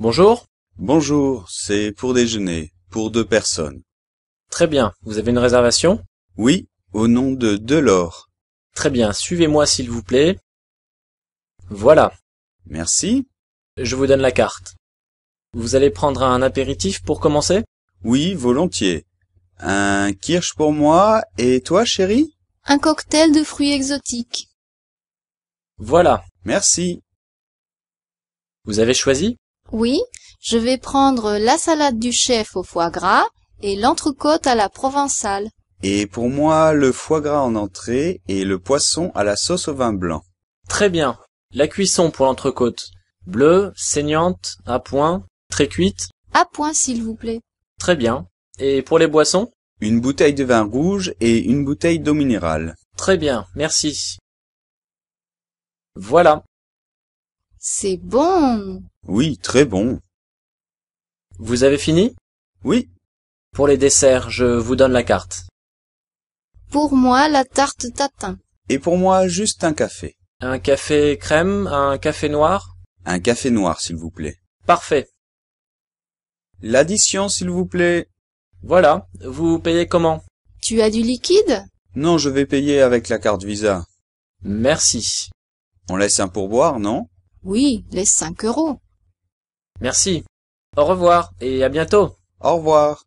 Bonjour. Bonjour, c'est pour déjeuner, pour deux personnes. Très bien, vous avez une réservation Oui, au nom de Delors. Très bien, suivez-moi s'il vous plaît. Voilà. Merci. Je vous donne la carte. Vous allez prendre un apéritif pour commencer Oui, volontiers. Un kirsch pour moi et toi, chérie Un cocktail de fruits exotiques. Voilà. Merci. Vous avez choisi oui, je vais prendre la salade du chef au foie gras et l'entrecôte à la provençale. Et pour moi, le foie gras en entrée et le poisson à la sauce au vin blanc. Très bien. La cuisson pour l'entrecôte. Bleue, saignante, à point, très cuite. À point, s'il vous plaît. Très bien. Et pour les boissons Une bouteille de vin rouge et une bouteille d'eau minérale. Très bien, merci. Voilà. C'est bon. Oui, très bon. Vous avez fini Oui. Pour les desserts, je vous donne la carte. Pour moi, la tarte tatin. Et pour moi, juste un café. Un café crème, un café noir Un café noir, s'il vous plaît. Parfait. L'addition, s'il vous plaît. Voilà, vous payez comment Tu as du liquide Non, je vais payer avec la carte Visa. Merci. On laisse un pourboire, non oui, les cinq euros. Merci. Au revoir et à bientôt. Au revoir.